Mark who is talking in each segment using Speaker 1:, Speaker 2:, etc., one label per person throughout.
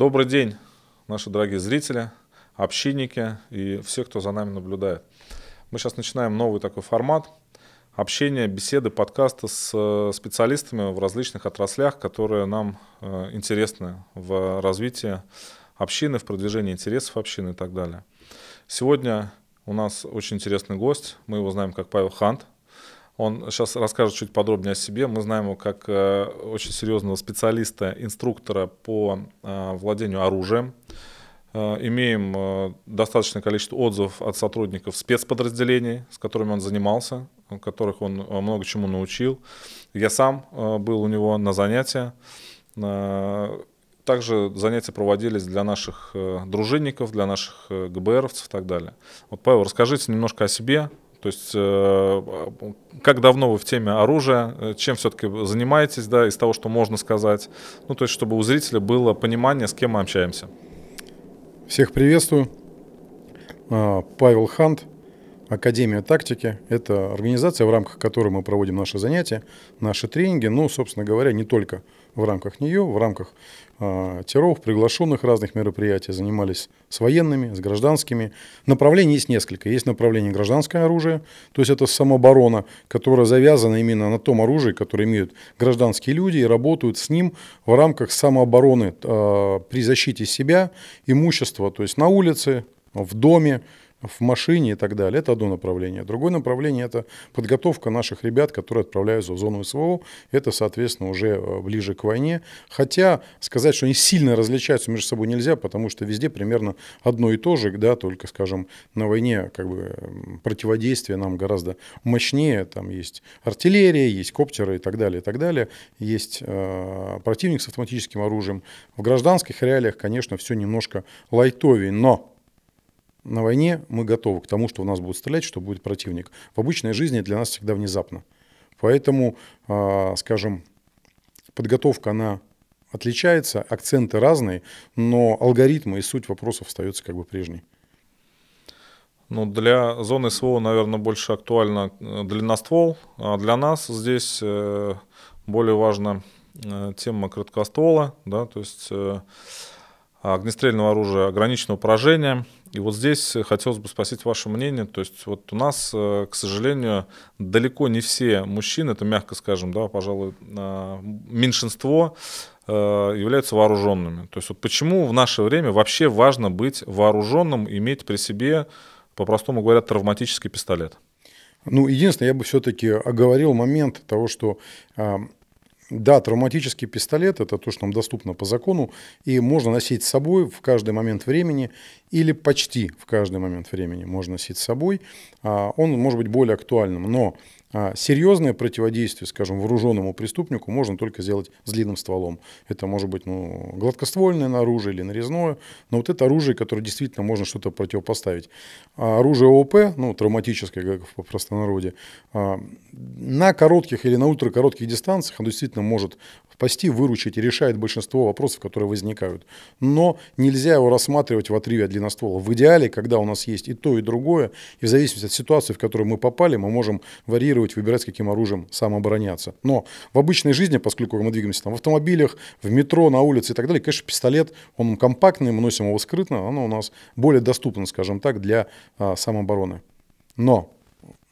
Speaker 1: Добрый день, наши дорогие зрители, общинники и все, кто за нами наблюдает. Мы сейчас начинаем новый такой формат общения, беседы, подкаста с э, специалистами в различных отраслях, которые нам э, интересны в развитии общины, в продвижении интересов общины и так далее. Сегодня у нас очень интересный гость, мы его знаем как Павел Хант – он сейчас расскажет чуть подробнее о себе. Мы знаем его как э, очень серьезного специалиста, инструктора по э, владению оружием. Э, имеем достаточное количество отзывов от сотрудников спецподразделений, с которыми он занимался, которых он много чему научил. Я сам был у него на занятия. Также занятия проводились для наших дружинников, для наших ГБРовцев и так далее. Вот, Павел, расскажите немножко о себе, то есть э, как давно вы в теме оружия, э, чем все-таки занимаетесь, да, из того, что можно сказать. Ну, то есть, чтобы у зрителя было понимание, с кем мы общаемся.
Speaker 2: Всех приветствую. А, Павел Хант, Академия тактики. Это организация, в рамках которой мы проводим наши занятия, наши тренинги, ну, собственно говоря, не только в рамках нее, в рамках э, а, теров, приглашенных разных мероприятий, занимались с военными, с гражданскими. Направлений есть несколько. Есть направление гражданское оружие, то есть это самооборона, которая завязана именно на том оружии, которое имеют гражданские люди и работают с ним в рамках самообороны э, при защите себя, имущества, то есть на улице, в доме, в машине и так далее. Это одно направление. Другое направление – это подготовка наших ребят, которые отправляются в зону СВО. Это, соответственно, уже э, ближе к войне. Хотя сказать, что они сильно различаются между собой нельзя, потому что везде примерно одно и то же, да, только, скажем, на войне как бы противодействие нам гораздо мощнее. Там есть артиллерия, есть коптеры и так далее, и так далее. Есть э, противник с автоматическим оружием. В гражданских реалиях, конечно, все немножко лайтовее, но на войне мы готовы к тому, что у нас будет стрелять, что будет противник. В обычной жизни для нас всегда внезапно. Поэтому, а, скажем, подготовка, она отличается, акценты разные, но алгоритмы и суть вопросов остается как бы прежней.
Speaker 1: Ну, для зоны СВО, наверное, больше актуально э, длина ствол. А для нас здесь э, более важна э, тема краткоствола, да, то есть огнестрельного оружия ограниченного поражения. И вот здесь э, хотелось бы спросить ваше мнение. То есть вот у нас, э, к сожалению, далеко не все мужчины, это мягко скажем, да, пожалуй, а, меньшинство э, являются вооруженными. То есть вот почему в наше время вообще важно быть вооруженным, иметь при себе, по-простому говоря, травматический пистолет?
Speaker 2: Ну, единственное, я бы все-таки оговорил момент того, что а, да, травматический пистолет – это то, что нам доступно по закону, и можно носить с собой в каждый момент времени или почти в каждый момент времени можно носить с собой. А, он может быть более актуальным. Но а, серьезное противодействие, скажем, вооруженному преступнику можно только сделать с длинным стволом. Это может быть ну, гладкоствольное оружие или нарезное, но вот это оружие, которое действительно можно что-то противопоставить. А оружие ОП, ну, травматическое, как в простонародье, а, на коротких или на ультракоротких дистанциях оно действительно может спасти, выручить и решает большинство вопросов, которые возникают. Но нельзя его рассматривать в отрыве от ствола. В идеале, когда у нас есть и то, и другое, и в зависимости от ситуации, в которую мы попали, мы можем варьировать, выбирать, с каким оружием самообороняться. Но в обычной жизни, поскольку мы двигаемся там, в автомобилях, в метро, на улице и так далее, конечно, пистолет, он компактный, мы носим его скрытно, оно у нас более доступно, скажем так, для а, самообороны. Но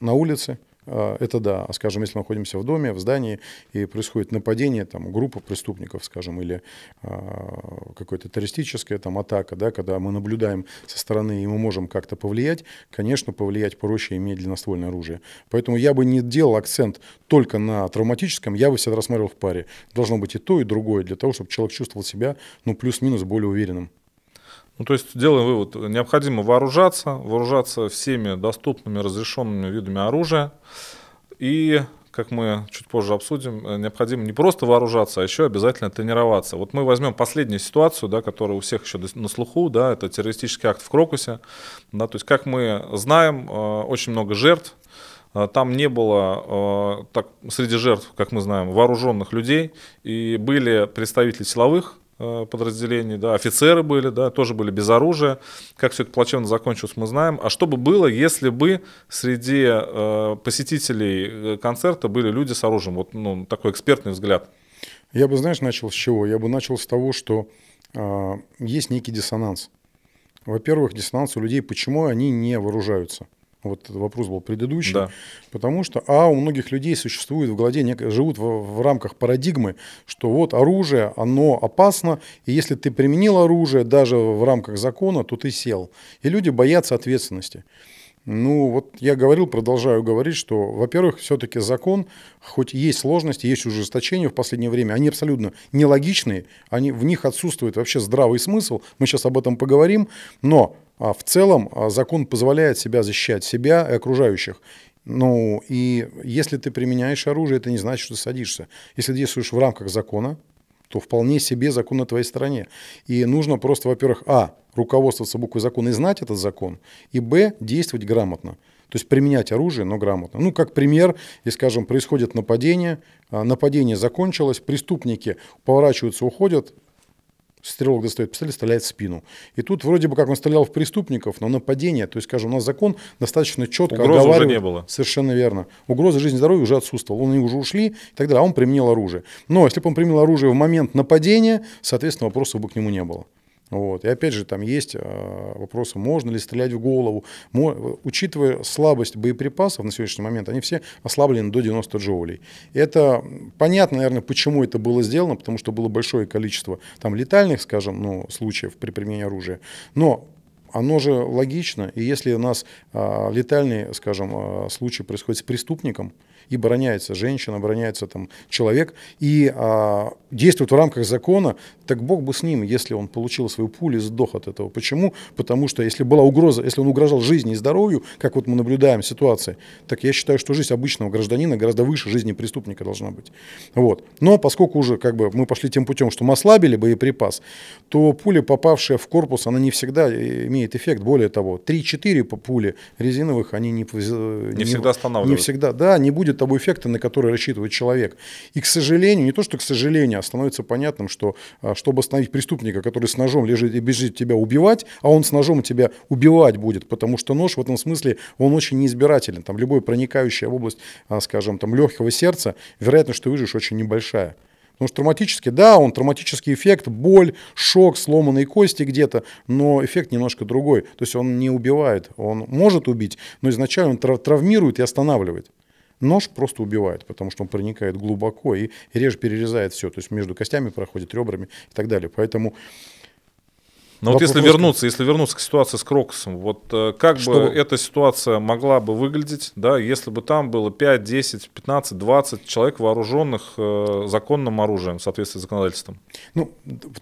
Speaker 2: на улице, а, это да. А, скажем, если мы находимся в доме, в здании, и происходит нападение, там, группа преступников, скажем, или а, какая-то террористическая там, атака, да, когда мы наблюдаем со стороны, и мы можем как-то повлиять, конечно, повлиять проще, иметь длинноствольное оружие. Поэтому я бы не делал акцент только на травматическом, я бы всегда рассматривал в паре. Должно быть и то, и другое, для того, чтобы человек чувствовал себя, ну, плюс-минус более уверенным.
Speaker 1: Ну, то есть делаем вывод, необходимо вооружаться, вооружаться всеми доступными, разрешенными видами оружия. И, как мы чуть позже обсудим, э, необходимо не просто вооружаться, а еще обязательно тренироваться. Вот мы возьмем последнюю ситуацию, да, которая у всех еще на слуху, да, это террористический акт в Крокусе. Да, то есть, как мы знаем, э, очень много жертв, э, там не было так, среди жертв, как мы знаем, вооруженных людей, и были представители силовых Э, подразделений, да, офицеры были, да, тоже были без оружия. Как все это плачевно закончилось, мы знаем. А что бы было, если бы среди э, посетителей э, концерта были люди с оружием? Вот ну, такой экспертный взгляд.
Speaker 2: Я бы, знаешь, начал с чего? Я бы начал с того, что э, есть некий диссонанс. Во-первых, диссонанс у людей, почему они не вооружаются. Вот вопрос был предыдущий. Да. Потому что, а, у многих людей существует в голове, живут в, в рамках парадигмы, что вот оружие, оно опасно, и если ты применил оружие даже в рамках закона, то ты сел. И люди боятся ответственности. Ну, вот я говорил, продолжаю говорить, что, во-первых, все-таки закон, хоть есть сложности, есть ужесточения в последнее время, они абсолютно нелогичные, они, в них отсутствует вообще здравый смысл, мы сейчас об этом поговорим, но а в целом а, закон позволяет себя защищать, себя и окружающих. Ну, и если ты применяешь оружие, это не значит, что ты садишься. Если действуешь в рамках закона, то вполне себе закон на твоей стороне. И нужно просто, во-первых, а, руководствоваться буквой закона и знать этот закон, и б, действовать грамотно. То есть применять оружие, но грамотно. Ну, как пример, если, скажем, происходит нападение, а, нападение закончилось, преступники поворачиваются, уходят, Стрелок достает пистолет, стреляет в спину. И тут вроде бы как он стрелял в преступников, но нападение, то есть, скажем, у нас закон достаточно четко Угрозы уже не было. Совершенно верно. угроза жизни и здоровья уже отсутствовала. они уже ушли и так далее, а он применил оружие. Но если бы он применил оружие в момент нападения, соответственно, вопросов бы к нему не было. Вот. И опять же, там есть э, вопросы, можно ли стрелять в голову. Учитывая слабость боеприпасов на сегодняшний момент, они все ослаблены до 90 джоулей. Это понятно, наверное, почему это было сделано, потому что было большое количество там, летальных, скажем, ну, случаев при применении оружия. Но оно же логично, и если у нас а, летальный, скажем, а, случай происходит с преступником, и броняется женщина, броняется там человек, и а, действует в рамках закона, так Бог бы с ним, если он получил свою пулю и сдох от этого. Почему? Потому что если была угроза, если он угрожал жизни и здоровью, как вот мы наблюдаем ситуации, так я считаю, что жизнь обычного гражданина гораздо выше жизни преступника должна быть. Вот. Но поскольку уже как бы мы пошли тем путем, что мы ослабили боеприпас, то пуля, попавшая в корпус, она не всегда э, имеет эффект. Более того, 3-4 пули резиновых, они не, э, не, не всегда останавливаются. Не всегда, да, не будет того эффекта, на который рассчитывает человек. И, к сожалению, не то, что к сожалению, а становится понятным, что а, чтобы остановить преступника, который с ножом лежит и бежит тебя убивать, а он с ножом тебя убивать будет, потому что нож в этом смысле, он очень неизбирателен. Там любой проникающая в область, а, скажем, там легкого сердца, вероятно, что выживешь очень небольшая. Потому что травматический, да, он травматический эффект, боль, шок, сломанные кости где-то, но эффект немножко другой. То есть он не убивает, он может убить, но изначально он травмирует и останавливает. Нож просто убивает, потому что он проникает глубоко и реже перерезает все. То есть между костями проходит, ребрами и так далее. Поэтому но вот если вернуться,
Speaker 1: если вернуться к ситуации с Крокусом, вот э, как Что? бы эта ситуация могла бы выглядеть, да, если бы там было 5, 10, 15, 20 человек вооруженных э, законным оружием в соответствии с законодательством?
Speaker 2: Ну,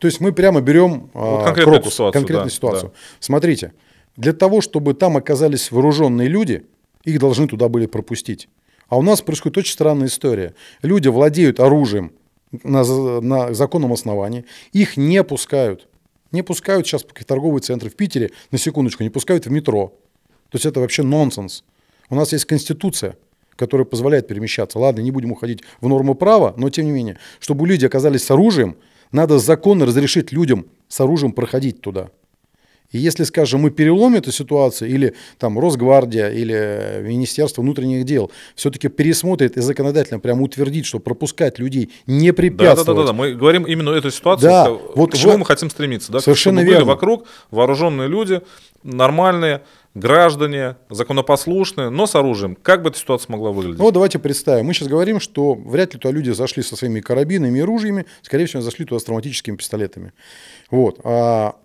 Speaker 2: то есть мы прямо берем э, а, вот Крокус, ситуацию. Конкретную да, ситуацию. Да. Смотрите, для того, чтобы там оказались вооруженные люди, их должны туда были пропустить. А у нас происходит очень странная история. Люди владеют оружием на, на законном основании, их не пускают. Не пускают сейчас в торговые центры в Питере, на секундочку, не пускают в метро. То есть это вообще нонсенс. У нас есть Конституция, которая позволяет перемещаться. Ладно, не будем уходить в норму права, но тем не менее, чтобы люди оказались с оружием, надо законно разрешить людям с оружием проходить туда. И если, скажем, мы переломим эту ситуацию, или там Росгвардия, или Министерство внутренних дел все-таки пересмотрит и законодательно прямо утвердит, что пропускать людей не препятствовать. Да, да, да, да,
Speaker 1: мы говорим именно эту ситуацию, да, к, вот к чему вы... мы хотим стремиться. Да? Совершенно Чтобы верно. Были вокруг вооруженные люди, нормальные, граждане, законопослушные, но с оружием. Как бы эта ситуация могла выглядеть? Ну,
Speaker 2: давайте представим. Мы сейчас говорим, что вряд ли туда люди зашли со своими карабинами и ружьями, скорее всего, зашли туда с травматическими пистолетами. Вот. А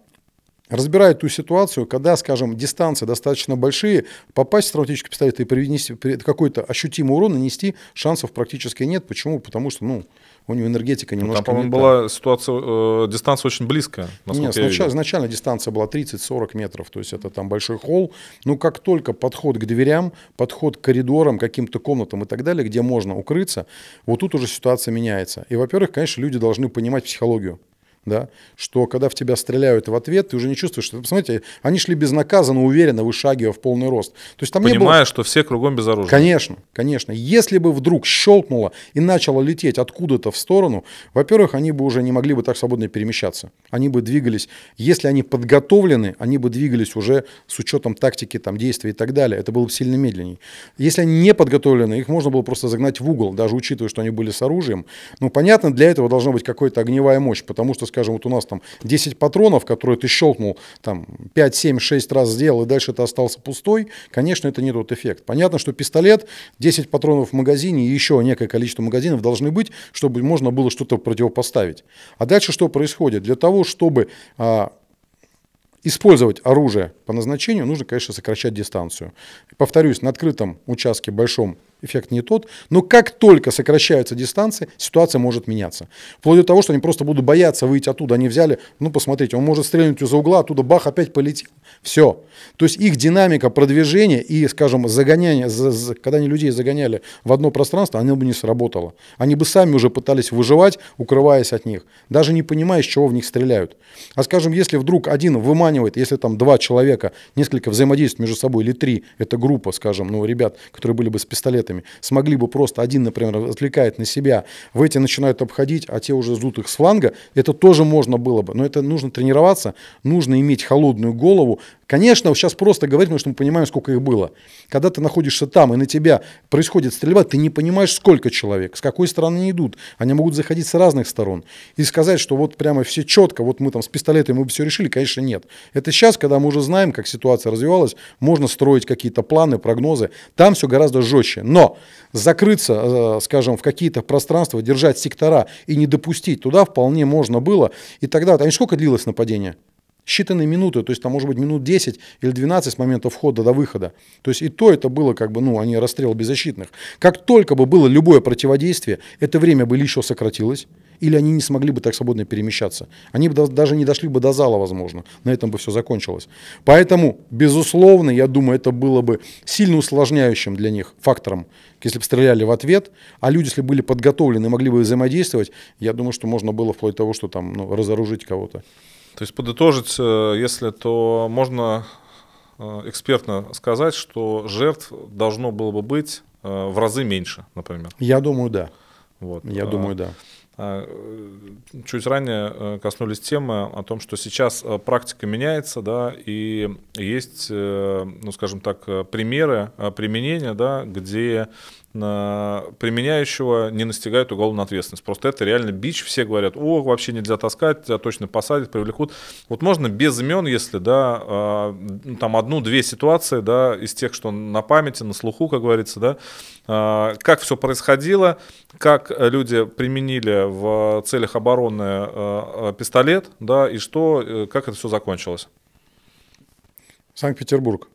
Speaker 2: разбирают ту ситуацию, когда, скажем, дистанции достаточно большие, попасть в травматический пистолет и принести какой-то ощутимый урон нанести шансов практически нет. Почему? Потому что, ну, у него энергетика немножко... Ну, там, по-моему, была
Speaker 1: ситуация, э, дистанция очень близкая, Нет, сначала,
Speaker 2: изначально дистанция была 30-40 метров, то есть это там большой холл. Но как только подход к дверям, подход к коридорам, каким-то комнатам и так далее, где можно укрыться, вот тут уже ситуация меняется. И, во-первых, конечно, люди должны понимать психологию да, что когда в тебя стреляют в ответ, ты уже не чувствуешь, что, посмотрите, они шли безнаказанно, уверенно, вышагивая в полный рост. То есть там Понимая, не было...
Speaker 1: что все кругом без Конечно,
Speaker 2: конечно. Если бы вдруг щелкнуло и начало лететь откуда-то в сторону, во-первых, они бы уже не могли бы так свободно перемещаться. Они бы двигались, если они подготовлены, они бы двигались уже с учетом тактики там, действий и так далее. Это было бы сильно медленнее. Если они не подготовлены, их можно было просто загнать в угол, даже учитывая, что они были с оружием. Ну, понятно, для этого должна быть какая-то огневая мощь, потому что скажем, вот у нас там 10 патронов, которые ты щелкнул там 5, 7, 6 раз сделал, и дальше ты остался пустой, конечно, это не тот эффект. Понятно, что пистолет, 10 патронов в магазине и еще некое количество магазинов должны быть, чтобы можно было что-то противопоставить. А дальше что происходит? Для того, чтобы а, использовать оружие по назначению, нужно, конечно, сокращать дистанцию. Повторюсь, на открытом участке большом эффект не тот. Но как только сокращаются дистанции, ситуация может меняться. Вплоть до того, что они просто будут бояться выйти оттуда. Они взяли, ну посмотрите, он может стрельнуть из-за угла, оттуда бах, опять полетел. Все. То есть их динамика продвижения и, скажем, загоняние, когда они людей загоняли в одно пространство, оно бы не сработало. Они бы сами уже пытались выживать, укрываясь от них, даже не понимая, с чего в них стреляют. А скажем, если вдруг один выманивает, если там два человека, несколько взаимодействуют между собой или три, это группа, скажем, ну, ребят, которые были бы с пистолета клиентами смогли бы просто один, например, отвлекает на себя, в эти начинают обходить, а те уже ждут их с фланга, это тоже можно было бы. Но это нужно тренироваться, нужно иметь холодную голову, Конечно, сейчас просто говорить, потому что мы понимаем, сколько их было. Когда ты находишься там, и на тебя происходит стрельба, ты не понимаешь, сколько человек, с какой стороны они идут. Они могут заходить с разных сторон. И сказать, что вот прямо все четко, вот мы там с пистолетом, мы бы все решили, конечно, нет. Это сейчас, когда мы уже знаем, как ситуация развивалась, можно строить какие-то планы, прогнозы. Там все гораздо жестче. Но закрыться, э, скажем, в какие-то пространства, держать сектора и не допустить туда вполне можно было. И тогда, а сколько длилось нападение? считанные минуты, то есть там может быть минут 10 или 12 с момента входа до выхода. То есть и то это было как бы, ну, они а расстрел беззащитных. Как только бы было любое противодействие, это время бы или еще сократилось, или они не смогли бы так свободно перемещаться. Они бы даже не дошли бы до зала, возможно. На этом бы все закончилось. Поэтому, безусловно, я думаю, это было бы сильно усложняющим для них фактором, если бы стреляли в ответ, а люди, если были подготовлены, могли бы взаимодействовать, я думаю, что можно было вплоть до того, что там ну, разоружить кого-то.
Speaker 1: То есть подытожить, э, если то можно э, экспертно сказать, что жертв должно было бы быть э, в разы меньше,
Speaker 2: например. Я думаю, да. Вот. Я думаю, да.
Speaker 1: А, э, чуть ранее э, коснулись темы о том, что сейчас э, практика меняется, да, и есть, ну, скажем так, примеры применения, да, где применяющего не настигает уголовную ответственность. Просто это реально бич. Все говорят, о, вообще нельзя таскать, тебя точно посадят, привлекут. Вот можно без имен, если, да, там одну-две ситуации, да, из тех, что на памяти, на слуху, как говорится, да, а, как все происходило, как э, люди применили в целях обороны э, э, пистолет, да, и что, как это все закончилось.
Speaker 2: Санкт-Петербург.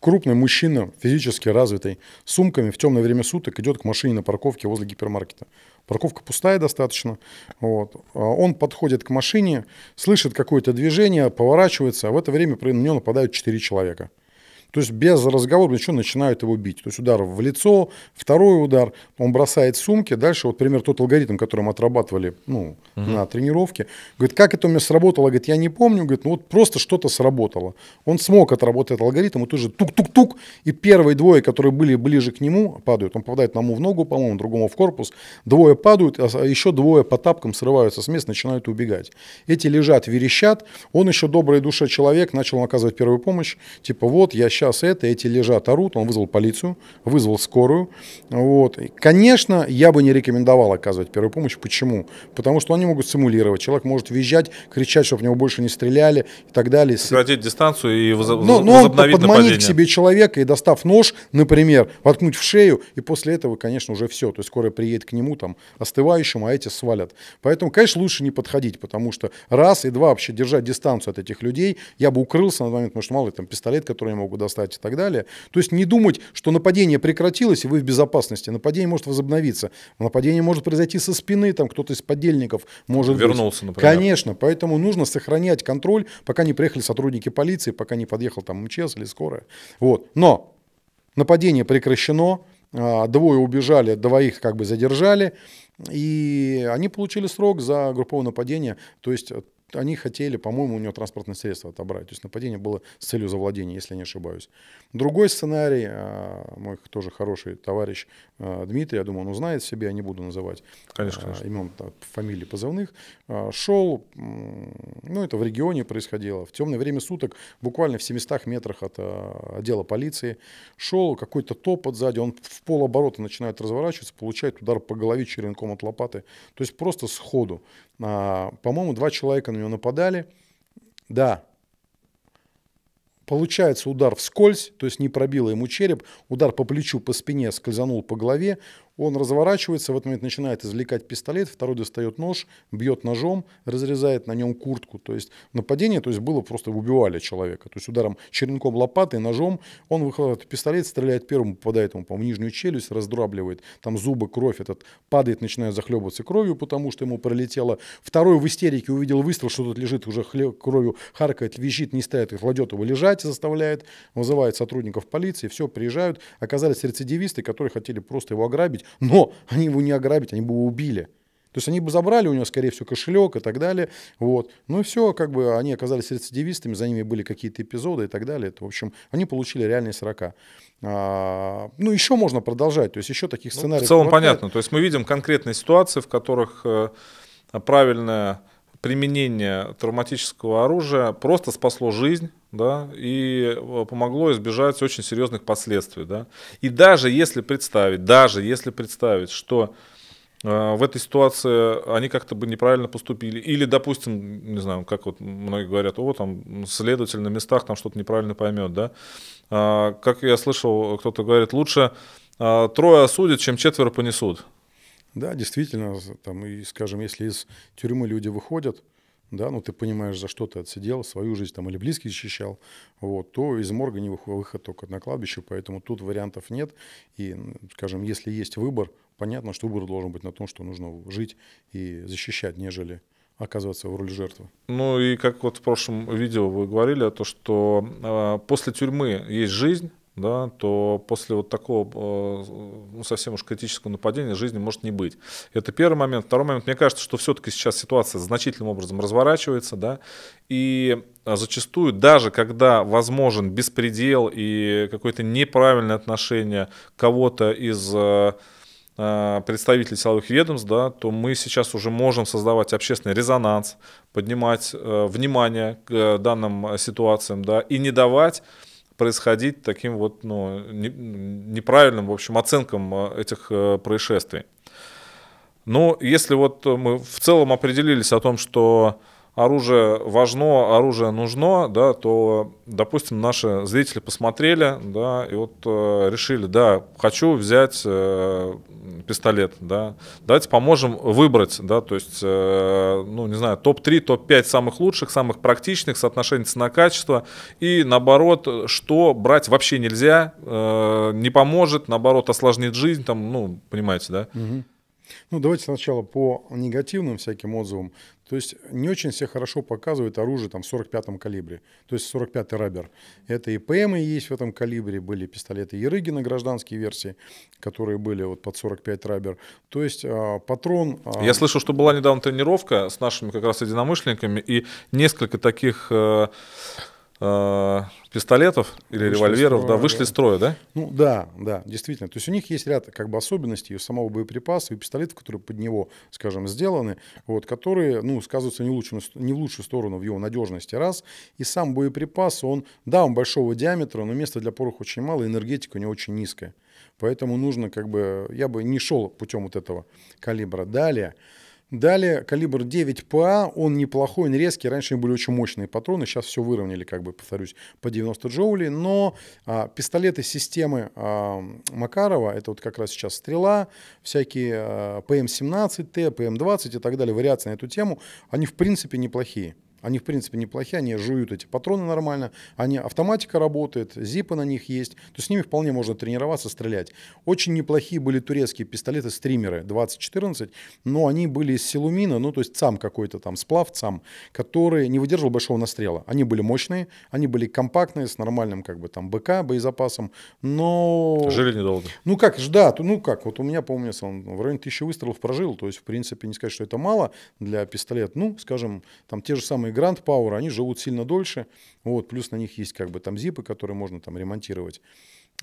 Speaker 2: Крупный мужчина, физически развитый, с сумками в темное время суток идет к машине на парковке возле гипермаркета. Парковка пустая достаточно. Вот. А он подходит к машине, слышит какое-то движение, поворачивается, а в это время на него нападают четыре человека – то есть без разговора еще начинают его бить. То есть удар в лицо, второй удар, он бросает сумки. Дальше вот пример тот алгоритм, который мы отрабатывали ну, угу. на тренировке. Говорит, как это у меня сработало? Говорит, я не помню. Говорит, ну вот просто что-то сработало. Он смог отработать этот алгоритм, и тут же тук-тук-тук, и первые двое, которые были ближе к нему, падают. Он попадает одному в ногу, по-моему, другому в корпус. Двое падают, а еще двое по тапкам срываются с места, начинают убегать. Эти лежат, верещат. Он еще добрая душа человек, начал оказывать первую помощь. Типа вот, я сейчас сейчас это, эти лежат, орут, он вызвал полицию, вызвал скорую. Вот. И, конечно, я бы не рекомендовал оказывать первую помощь. Почему? Потому что они могут симулировать. Человек может визжать, кричать, чтобы в него больше не стреляли и так далее.
Speaker 1: Сократить дистанцию и возоб... но, ну, но ну, возобновить он подманить нападение. к себе
Speaker 2: человека и, достав нож, например, воткнуть в шею, и после этого, конечно, уже все. То есть скорая приедет к нему там остывающим, а эти свалят. Поэтому, конечно, лучше не подходить, потому что раз и два вообще держать дистанцию от этих людей. Я бы укрылся на момент, потому что мало ли там пистолет, который я могу достать возрастать и так далее. То есть не думать, что нападение прекратилось, и вы в безопасности. Нападение может возобновиться. Нападение может произойти со спины, там кто-то из подельников может Вернулся, быть. например. Конечно, поэтому нужно сохранять контроль, пока не приехали сотрудники полиции, пока не подъехал там МЧС или скорая. Вот. Но нападение прекращено, а, двое убежали, двоих как бы задержали, и они получили срок за групповое нападение, то есть они хотели, по-моему, у него транспортное средство отобрать. То есть нападение было с целью завладения, если я не ошибаюсь. Другой сценарий, а, мой тоже хороший товарищ а, Дмитрий, я думаю, он узнает себе, я не буду называть конечно, а, конечно. имен, фамилии позывных, шел, ну это в регионе происходило, в темное время суток, буквально в 700 метрах от отдела полиции, шел какой-то топот сзади, он в полоборота начинает разворачиваться, получает удар по голове черенком от лопаты. То есть просто сходу. По-моему, два человека на него нападали. Да, получается удар вскользь, то есть не пробило ему череп, удар по плечу, по спине скользанул по голове, он разворачивается, в этот момент начинает извлекать пистолет, второй достает нож, бьет ножом, разрезает на нем куртку. То есть нападение то есть было просто убивали человека. То есть ударом черенком лопаты, ножом. Он выхватывает пистолет, стреляет первым, попадает ему, по нижнюю челюсть, раздрабливает. Там зубы, кровь этот падает, начинает захлебываться кровью, потому что ему пролетело. Второй в истерике увидел выстрел, что тут лежит уже хлеб, кровью, харкает, визжит, не стоит, кладет его лежать, заставляет, вызывает сотрудников полиции, все, приезжают. Оказались рецидивисты, которые хотели просто его ограбить, ограбить, но они его не ограбить, они бы его убили. То есть они бы забрали у него, скорее всего, кошелек и так далее. Вот. Ну и все, как бы они оказались рецидивистами, за ними были какие-то эпизоды и так далее. Это, в общем, они получили реальные 40. А, ну, еще можно продолжать, то есть еще таких сценариев. Ну, в целом хватает. понятно.
Speaker 1: То есть мы видим конкретные ситуации, в которых э, правильное применение травматического оружия просто спасло жизнь да, и э, помогло избежать очень серьезных последствий. Да. И даже если представить, даже если представить, что э, в этой ситуации они как-то бы неправильно поступили, или, допустим, не знаю, как вот многие говорят, о, там следователь на местах там что-то неправильно поймет, да, э, как я слышал, кто-то говорит, лучше э, трое осудят, чем четверо понесут. Да, действительно, там, и, скажем,
Speaker 2: если из тюрьмы люди выходят, да, ну ты понимаешь, за что ты отсидел, свою жизнь там или близких защищал, вот, то из морга не выход только на кладбище, поэтому тут вариантов нет. И, скажем, если есть выбор, понятно, что выбор должен быть на том, что нужно жить и защищать, нежели оказываться в роли жертвы.
Speaker 1: Ну и как вот в прошлом видео вы говорили, то, что э, после тюрьмы есть жизнь, да, то после вот такого э, ну, совсем уж критического нападения жизни может не быть. Это первый момент. Второй момент, мне кажется, что все-таки сейчас ситуация значительным образом разворачивается, да, и а, зачастую даже когда возможен беспредел и какое-то неправильное отношение кого-то из э, э, представителей силовых ведомств, да, то мы сейчас уже можем создавать общественный резонанс, поднимать э, внимание к э, данным ситуациям, да, и не давать происходить таким вот ну, неправильным, в общем, оценкам э, этих э, происшествий. но ну, если вот мы в целом определились о том, что оружие важно, оружие нужно, да, то, допустим, наши зрители посмотрели, да, и вот э, решили, да, хочу взять э, пистолет, да, давайте поможем выбрать, да, то есть, э, ну, не знаю, топ-3, топ-5 самых лучших, самых практичных, соотношение цена-качество, и, наоборот, что брать вообще нельзя, э, не поможет, наоборот, осложнит жизнь, там, ну, понимаете, да. Угу.
Speaker 2: Ну, давайте сначала по негативным всяким отзывам. То есть не очень все хорошо показывает оружие там, в 45-м калибре, то есть 45-й рабер. Это и ПМы есть в этом калибре, были пистолеты Ерыгина, гражданские версии, которые были вот под 45 рабер. То есть а, патрон... А... Я слышал,
Speaker 1: что была недавно тренировка с нашими как раз единомышленниками, и несколько таких... А Э, пистолетов или вышли револьверов, строя, да, вышли из строя, да?
Speaker 2: Ну да, да, действительно. То есть у них есть ряд как бы особенностей у самого боеприпаса и пистолетов, которые под него, скажем, сделаны, вот, которые, ну, сказываются не, лучше, не в лучшую сторону в его надежности, раз. И сам боеприпас, он, да, он большого диаметра, но места для порох очень мало, энергетика у него очень низкая. Поэтому нужно как бы, я бы не шел путем вот этого калибра. Далее, Далее калибр 9 ПА, он неплохой, он резкий. Раньше были очень мощные патроны, сейчас все выровняли, как бы, повторюсь, по 90 джоулей. Но а, пистолеты системы а, Макарова, это вот как раз сейчас стрела, всякие а, ПМ-17Т, эм ПМ-20 эм и так далее, вариации на эту тему, они в принципе неплохие. Они, в принципе, неплохие, они жуют эти патроны нормально, они, автоматика работает, зипы на них есть, то с ними вполне можно тренироваться, стрелять. Очень неплохие были турецкие пистолеты-стримеры 2014, но они были из силумина, ну, то есть сам какой-то там, сплав сам, который не выдерживал большого настрела. Они были мощные, они были компактные, с нормальным, как бы, там, БК, боезапасом, но... Жили недолго. Ну, как, да, ну, как, вот у меня, помню, он в районе тысячи выстрелов прожил, то есть, в принципе, не сказать, что это мало для пистолета. Ну, скажем, там те же самые самые Grand Power, они живут сильно дольше. Вот, плюс на них есть как бы там зипы, которые можно там ремонтировать.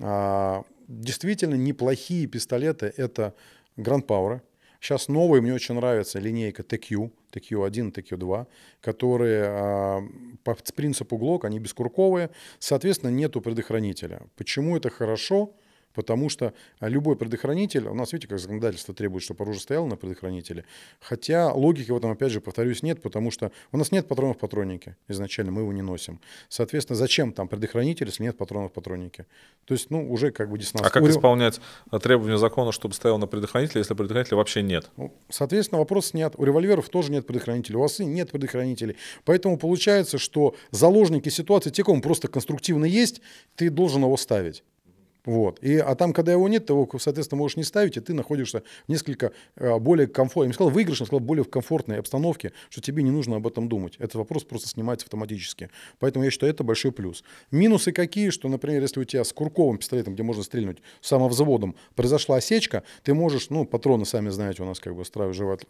Speaker 2: А, действительно, неплохие пистолеты – это Grand Power. Сейчас новый мне очень нравится линейка TQ, TQ1, TQ2, которые а, по принципу Glock, они бескурковые, соответственно, нету предохранителя. Почему это хорошо? Потому что а, любой предохранитель, у нас, видите, как законодательство требует, чтобы оружие стояло на предохранителе. Хотя логики в этом, опять же, повторюсь, нет, потому что у нас нет патронов в патроннике изначально, мы его не носим. Соответственно, зачем там предохранитель, если нет патронов в патроннике? То есть, ну, уже как бы диссонанс. А как исполнять
Speaker 1: требования закона, чтобы стоял на предохранителе, если предохранителя вообще нет? Ну,
Speaker 2: соответственно, вопрос снят. У револьверов тоже нет предохранителя, у вас нет предохранителей. Поэтому получается, что заложники ситуации, те, кому просто конструктивно есть, ты должен его ставить. Вот. И, а там, когда его нет, того соответственно, можешь не ставить, и ты находишься в несколько э, более комфортной, я не сказал выигрышной, сказал более в комфортной обстановке, что тебе не нужно об этом думать. Этот вопрос просто снимается автоматически. Поэтому я считаю, это большой плюс. Минусы какие, что, например, если у тебя с курковым пистолетом, где можно стрельнуть самовзводом, произошла осечка, ты можешь, ну, патроны, сами знаете, у нас как бы устраивают,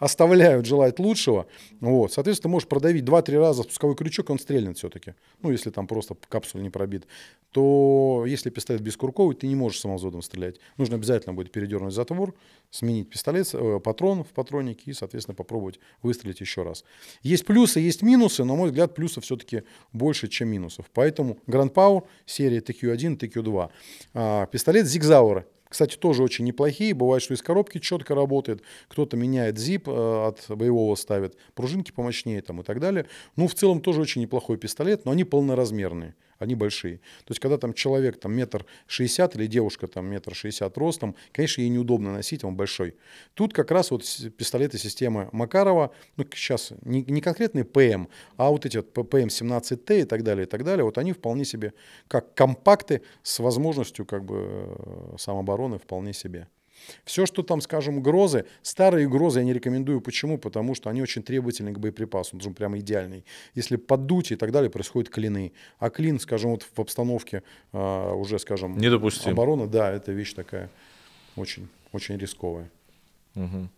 Speaker 2: оставляют желать лучшего. Вот. Соответственно, ты можешь продавить 2-3 раза спусковой крючок, он стрельнет все-таки. Ну, если там просто капсуль не пробит. То если пистолет пистолет бескурковый, ты не можешь самовзводом стрелять. Нужно обязательно будет передернуть затвор, сменить пистолет, э, патрон в патроннике и, соответственно, попробовать выстрелить еще раз. Есть плюсы, есть минусы, но, на мой взгляд, плюсов все-таки больше, чем минусов. Поэтому Grand Power серия TQ1, TQ2. А, пистолет Зигзаура кстати, тоже очень неплохие. Бывает, что из коробки четко работает, кто-то меняет зип э, от боевого ставит, пружинки помощнее там и так далее. Ну, в целом тоже очень неплохой пистолет, но они полноразмерные они большие. То есть, когда там человек там метр шестьдесят или девушка там метр шестьдесят ростом, конечно, ей неудобно носить, он большой. Тут как раз вот пистолеты системы Макарова, ну, сейчас не, не конкретный ПМ, а вот эти вот ПМ-17Т и так далее, и так далее, вот они вполне себе как компакты с возможностью как бы э, самообороны вполне себе. Все, что там, скажем, грозы, старые грозы я не рекомендую. Почему? Потому что они очень требовательны к боеприпасу. Он должен прямо идеальный. Если поддуть и так далее, происходят клины. А клин, скажем, вот в обстановке э, уже, скажем, Недопустим. обороны, да, это
Speaker 1: вещь такая очень, очень рисковая. Угу.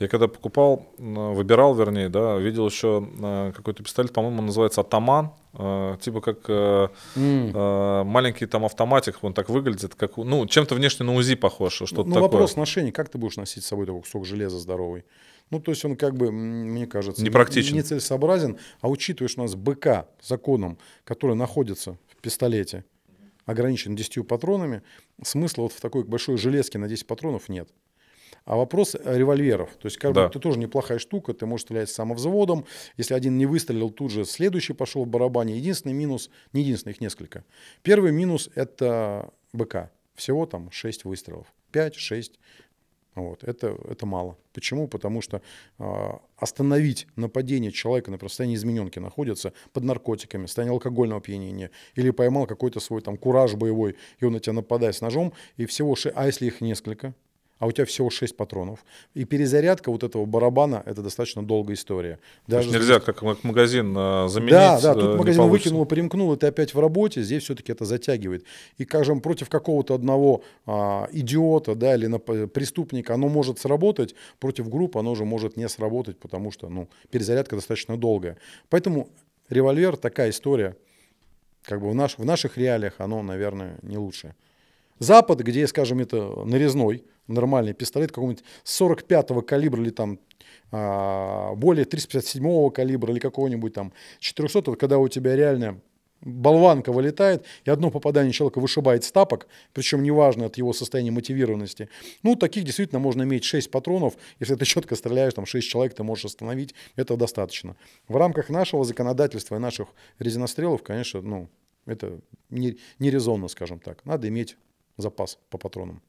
Speaker 1: Я когда покупал, выбирал, вернее, да, видел еще а, какой-то пистолет, по-моему, называется Атаман, а, типа как mm. маленький там автоматик, он так выглядит, как, ну, чем-то внешне на УЗИ похож, что-то ну, такое. Ну, вопрос
Speaker 2: ношения, как ты будешь носить с собой такой кусок железа здоровый? Ну, то есть он как бы, мне кажется, Непрактичен. не целесообразен, а учитывая, что у нас БК законом, который находится в пистолете, ограничен 10 патронами, смысла вот в такой большой железке на 10 патронов нет. А вопрос э, револьверов. То есть, как да. бы это тоже неплохая штука, ты можешь стрелять самовзводом. Если один не выстрелил, тут же следующий пошел в барабане. Единственный минус, не единственный, их несколько. Первый минус – это БК. Всего там 6 выстрелов. 5-6 вот. Это, это мало. Почему? Потому что э, остановить нападение человека, например, в состоянии измененки находится под наркотиками, в состоянии алкогольного опьянения, или поймал какой-то свой там кураж боевой, и он на тебя нападает с ножом, и всего ши... А если их несколько? а у тебя всего 6 патронов. И перезарядка вот этого барабана – это достаточно долгая история. Даже нельзя
Speaker 1: здесь... как магазин э, заменить Да, да, тут э, магазин получится. выкинул,
Speaker 2: примкнул, и ты опять в работе, здесь все-таки это затягивает. И, скажем, против какого-то одного а, идиота да, или на, преступника оно может сработать, против группы оно уже может не сработать, потому что ну, перезарядка достаточно долгая. Поэтому револьвер – такая история, как бы в, наш, в наших реалиях оно, наверное, не лучшее. Запад, где, скажем, это нарезной, нормальный пистолет какого-нибудь 45-го калибра или там а, более 357-го калибра или какого-нибудь там 400-го, когда у тебя реально болванка вылетает, и одно попадание человека вышибает с тапок, причем неважно от его состояния мотивированности. Ну, таких действительно можно иметь 6 патронов. Если ты четко стреляешь, там 6 человек ты можешь остановить, этого достаточно. В рамках нашего законодательства и наших резинострелов, конечно, ну, это нерезонно, не скажем так. Надо иметь запас по патронам.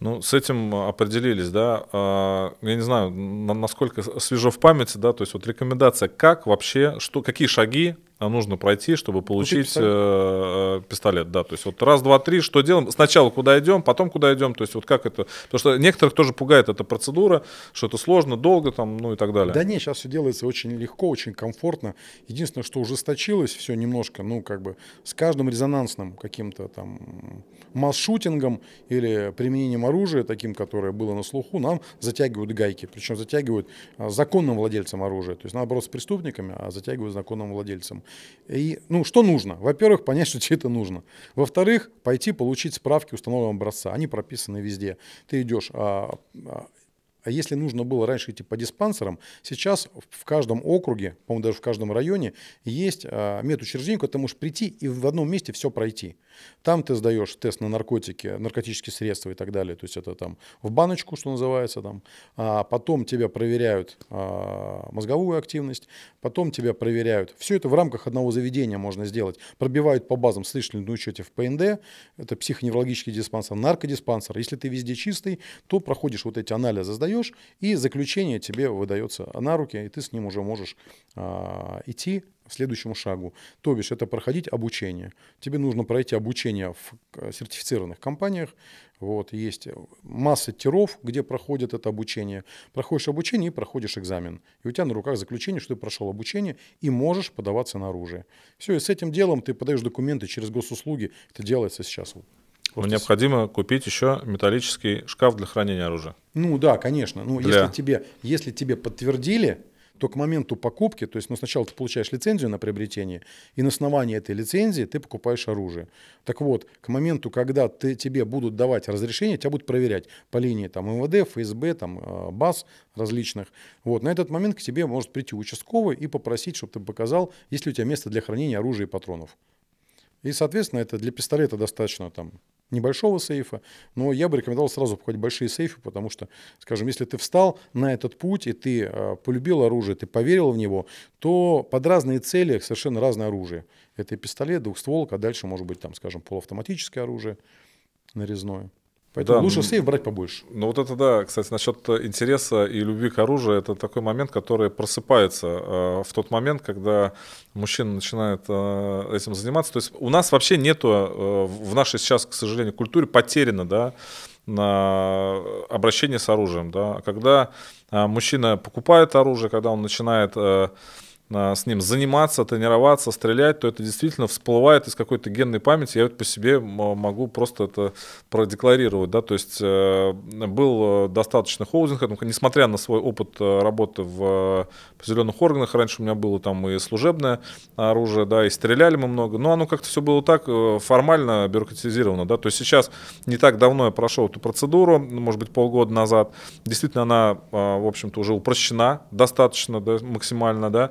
Speaker 1: Ну, с этим э, определились, да. А, я не знаю, насколько свежо в памяти, да, то есть вот рекомендация, как вообще, что, какие шаги а нужно пройти, чтобы получить пистолет. Э, э, пистолет, да, то есть вот раз, два, три, что делаем, сначала куда идем, потом куда идем, то есть вот как это, потому что некоторых тоже пугает эта процедура, что это сложно, долго там, ну и так далее. Да не, сейчас все делается очень легко, очень комфортно, единственное, что ужесточилось
Speaker 2: все немножко, ну как бы с каждым резонансным каким-то там масс-шутингом или применением оружия, таким, которое было на слуху, нам затягивают гайки, причем затягивают а, законным владельцам оружия, то есть наоборот с преступниками, а затягивают законным владельцам. И, ну, что нужно? Во-первых, понять, что тебе это нужно. Во-вторых, пойти получить справки установленного образца. Они прописаны везде. Ты идешь, а, а, а если нужно было раньше идти по диспансерам, сейчас в каждом округе, по-моему, даже в каждом районе есть а, медучреждение, куда ты можешь прийти и в одном месте все пройти. Там ты сдаешь тест на наркотики, наркотические средства и так далее. То есть это там в баночку, что называется, там. А потом тебя проверяют а, мозговую активность, потом тебя проверяют. Все это в рамках одного заведения можно сделать. Пробивают по базам с лишним на учете в ПНД, это психоневрологический диспансер, наркодиспансер. Если ты везде чистый, то проходишь вот эти анализы, сдаешь сдаешь, и заключение тебе выдается на руки, и ты с ним уже можешь а, идти к следующему шагу. То бишь это проходить обучение. Тебе нужно пройти обучение в сертифицированных компаниях. Вот, есть масса тиров, где проходит это обучение. Проходишь обучение и проходишь экзамен. И у тебя на руках заключение, что ты прошел обучение и можешь подаваться на оружие. Все, и с этим делом ты подаешь документы через госуслуги. Это делается сейчас.
Speaker 1: Но необходимо купить еще металлический шкаф для хранения оружия.
Speaker 2: Ну да, конечно. Ну, для... если, тебе, если тебе подтвердили, то к моменту покупки, то есть ну, сначала ты получаешь лицензию на приобретение, и на основании этой лицензии ты покупаешь оружие. Так вот, к моменту, когда ты, тебе будут давать разрешение, тебя будут проверять по линии там, МВД, ФСБ, там, э, БАС, различных. Вот. На этот момент к тебе может прийти участковый и попросить, чтобы ты показал, есть ли у тебя место для хранения оружия и патронов. И, соответственно, это для пистолета достаточно там небольшого сейфа, но я бы рекомендовал сразу покупать большие сейфы, потому что, скажем, если ты встал на этот путь, и ты э, полюбил оружие, ты поверил в него, то под разные цели совершенно разное оружие. Это и пистолет, двухстволка, а дальше может быть, там, скажем, полуавтоматическое оружие нарезное.
Speaker 1: Поэтому да, лучше сейф брать побольше. Ну вот это да, кстати, насчет интереса и любви к оружию, это такой момент, который просыпается э, в тот момент, когда мужчина начинает э, этим заниматься. То есть у нас вообще нету э, в нашей сейчас, к сожалению, культуре потеряно, да, на обращение с оружием, да. Когда э, мужчина покупает оружие, когда он начинает э, а, с ним заниматься, тренироваться, стрелять, то это действительно всплывает из какой-то генной памяти. Я вот по себе могу просто это продекларировать. Да? То есть э, был э, достаточно холдинг, ну, несмотря на свой опыт э, работы в определенных органах, раньше у меня было там и служебное оружие, да, и стреляли мы много, но оно как-то все было так формально бюрократизировано. Да? То есть сейчас не так давно я прошел эту процедуру, ну, может быть, полгода назад. Действительно, она, в общем-то, уже упрощена достаточно, да, максимально, да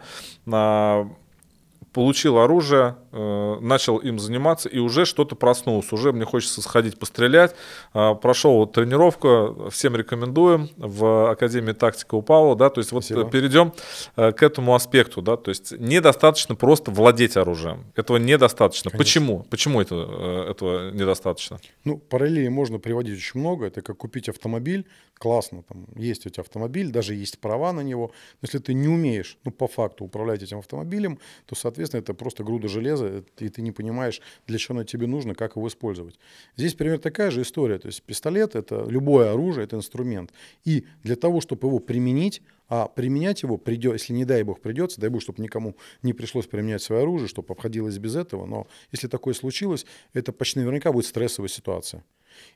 Speaker 1: получил оружие, Э, начал им заниматься и уже что-то проснулся. Уже мне хочется сходить пострелять. Э, прошел вот тренировку, всем рекомендуем в Академии тактика у Павла, да, то есть вот э, Спасибо. перейдем к этому аспекту, да, то есть недостаточно просто владеть оружием. Этого недостаточно. Конечно. Почему? Почему это, этого недостаточно?
Speaker 2: Ну, параллели можно приводить очень много. Это как купить автомобиль, классно, там есть у тебя автомобиль, даже есть права на него. Но если ты не умеешь, ну, по факту управлять этим автомобилем, то, соответственно, это просто груда железа, железо, и ты не понимаешь, для чего оно тебе нужно, как его использовать. Здесь пример такая же история. То есть пистолет – это любое оружие, это инструмент. И для того, чтобы его применить, а применять его, придет, если не дай бог придется, дай бог, чтобы никому не пришлось применять свое оружие, чтобы обходилось без этого, но если такое случилось, это почти наверняка будет стрессовая ситуация.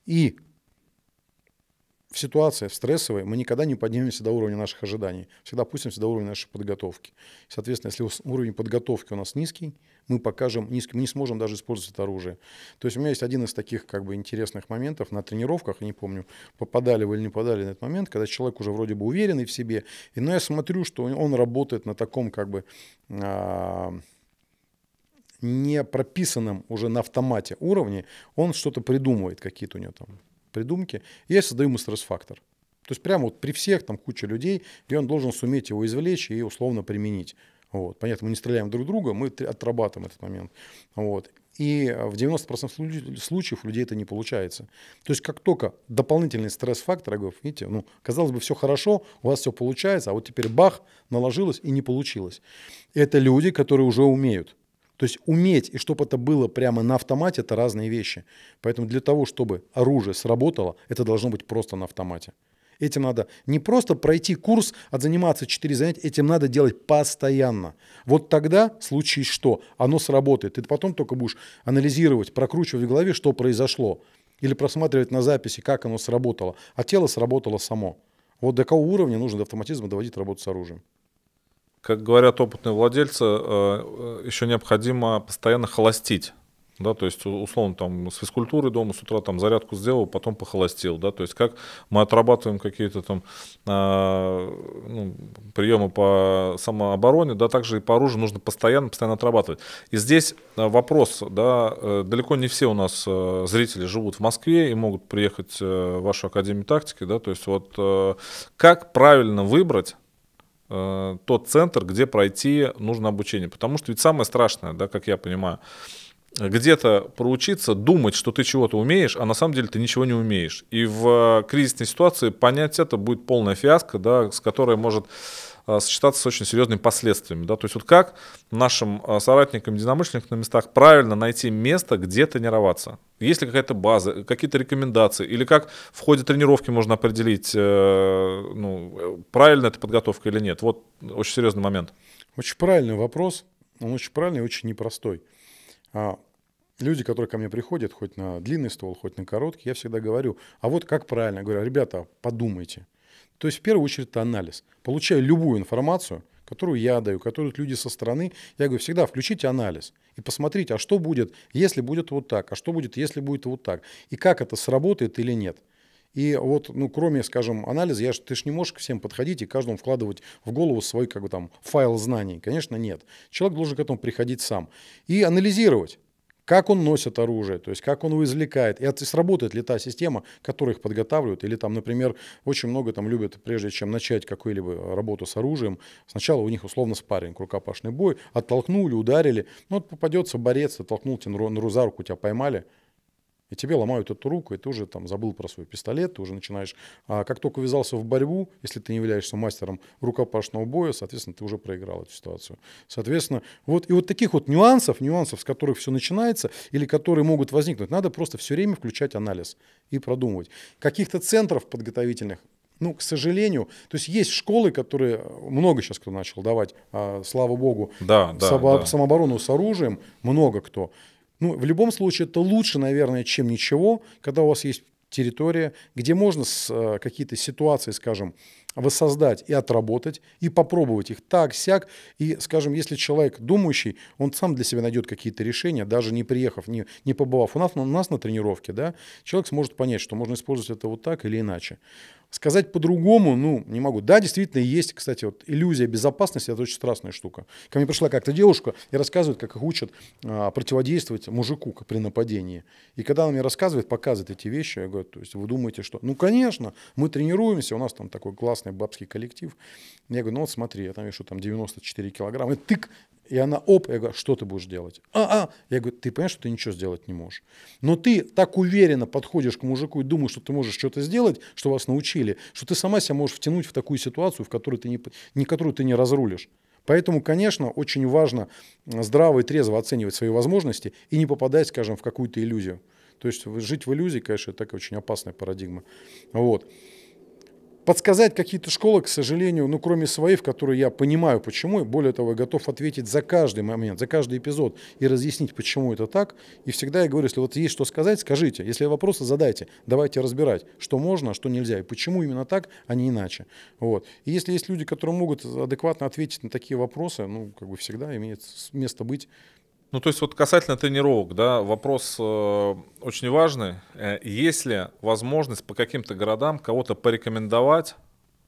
Speaker 2: И в ситуации, в стрессовой, мы никогда не поднимемся до уровня наших ожиданий, всегда опустимся до уровня нашей подготовки. Соответственно, если уровень подготовки у нас низкий, мы покажем низкий мы не сможем даже использовать это оружие. То есть у меня есть один из таких как бы интересных моментов на тренировках, я не помню, попадали вы или не попадали на этот момент, когда человек уже вроде бы уверенный в себе, и, но я смотрю, что он работает на таком как бы а, не прописанном уже на автомате уровне, он что-то придумывает, какие-то у него там придумки, и я создаю ему стресс-фактор. То есть прямо вот при всех там куча людей, и он должен суметь его извлечь и условно применить. Вот. Понятно, мы не стреляем друг друга, мы отрабатываем этот момент. Вот. И э, в 90% случаев у людей это не получается. То есть как только дополнительный стресс-фактор, я говорю, видите, ну, казалось бы, все хорошо, у вас все получается, а вот теперь бах, наложилось и не получилось. Это люди, которые уже умеют. То есть уметь и чтобы это было прямо на автомате, это разные вещи. Поэтому для того, чтобы оружие сработало, это должно быть просто на автомате. Этим надо не просто пройти курс, а заниматься 4 занятия, этим надо делать постоянно. Вот тогда, в случае что, оно сработает. Ты потом только будешь анализировать, прокручивать в голове, что произошло. Или просматривать на записи, как оно сработало. А тело сработало само. Вот до какого уровня нужно до автоматизма доводить
Speaker 1: работу с оружием как говорят опытные владельцы, э, э, еще необходимо постоянно холостить. Да, то есть, условно, там, с физкультуры дома с утра там зарядку сделал, потом похолостил, да, то есть, как мы отрабатываем какие-то там э, ну, приемы по самообороне, да, также и по оружию нужно постоянно, постоянно отрабатывать. И здесь э, вопрос, да, далеко не все у нас зрители живут в Москве и могут приехать в вашу Академию тактики, да, то есть, вот э, как правильно выбрать э, тот центр, где пройти нужно обучение. Потому что ведь самое страшное, да, как я понимаю, где-то проучиться, думать, что ты чего-то умеешь, а на самом деле ты ничего не умеешь. И в э, кризисной ситуации понять это будет полная фиаско, да, с которой может Э, сочетаться с очень серьезными последствиями. Да? То есть вот как нашим э, соратникам единомышленникам на местах правильно найти место, где тренироваться? Есть ли какая-то база, какие-то рекомендации? Или как в ходе тренировки можно определить, э, ну, правильно эта подготовка или нет? Вот очень серьезный момент. Очень правильный вопрос. Он очень правильный и очень непростой.
Speaker 2: А, люди, которые ко мне приходят, хоть на длинный ствол, хоть на короткий, я всегда говорю, а вот как правильно? Я говорю, ребята, подумайте. То есть в первую очередь это анализ. Получая любую информацию, которую я даю, которую люди со стороны, я говорю, всегда включите анализ и посмотрите, а что будет, если будет вот так, а что будет, если будет вот так, и как это сработает или нет. И вот, ну, кроме, скажем, анализа, я ж, ты же не можешь к всем подходить и каждому вкладывать в голову свой, как бы там, файл знаний. Конечно, нет. Человек должен к этому приходить сам. И анализировать как он носит оружие, то есть как он его извлекает, и сработает ли та система, которая их подготавливает, или там, например, очень много там любят, прежде чем начать какую-либо э, работу с оружием, сначала у них условно спарринг, рукопашный бой, оттолкнули, ударили, ну вот попадется борец, оттолкнул тебя на за руку, тебя поймали, и тебе ломают эту руку, и ты уже там забыл про свой пистолет, ты уже начинаешь... А как только ввязался в борьбу, если ты не являешься мастером рукопашного боя, соответственно, ты уже проиграл эту ситуацию. Соответственно, вот, и вот таких вот нюансов, нюансов, с которых все начинается, или которые могут возникнуть, надо просто все время включать анализ и продумывать. Каких-то центров подготовительных ну, к сожалению, то есть есть школы, которые много сейчас кто начал давать, а, слава богу,
Speaker 1: да, да, само, да.
Speaker 2: самооборону с оружием, много кто. Ну, в любом случае, это лучше, наверное, чем ничего, когда у вас есть территория, где можно с, э, какие-то ситуации, скажем, воссоздать и отработать, и попробовать их так, сяк. И, скажем, если человек думающий, он сам для себя найдет какие-то решения, даже не приехав, не, не побывав у нас, у нас на тренировке, да, человек сможет понять, что можно использовать это вот так или иначе. Сказать по-другому, ну, не могу. Да, действительно, есть, кстати, вот иллюзия безопасности, это очень страшная штука. Ко мне пришла как-то девушка и рассказывает, как их учат а, противодействовать мужику при нападении. И когда она мне рассказывает, показывает эти вещи, я говорю, то есть вы думаете, что? Ну, конечно, мы тренируемся, у нас там такой классный бабский коллектив. Я говорю, ну вот смотри, я там вешу там 94 килограмма. И тык, и она, оп, я говорю, что ты будешь делать? А, а, я говорю, ты понимаешь, что ты ничего сделать не можешь. Но ты так уверенно подходишь к мужику и думаешь, что ты можешь что-то сделать, что вас научили, что ты сама себя можешь втянуть в такую ситуацию, в которую ты не, не, которую ты не разрулишь. Поэтому, конечно, очень важно здраво и трезво оценивать свои возможности и не попадать, скажем, в какую-то иллюзию. То есть жить в иллюзии, конечно, это такая очень опасная парадигма. Вот. Подсказать какие-то школы, к сожалению, ну кроме своей, в которой я понимаю почему, и более того, я готов ответить за каждый момент, за каждый эпизод и разъяснить, почему это так. И всегда я говорю, если вот есть что сказать, скажите. Если вопросы задайте, давайте разбирать, что можно, а что нельзя, и почему именно так, а не иначе. Вот. И если есть люди, которые
Speaker 1: могут адекватно ответить на такие вопросы, ну как бы всегда имеет место быть ну, то есть вот касательно тренировок, да, вопрос э, очень важный. Э, есть ли возможность по каким-то городам кого-то порекомендовать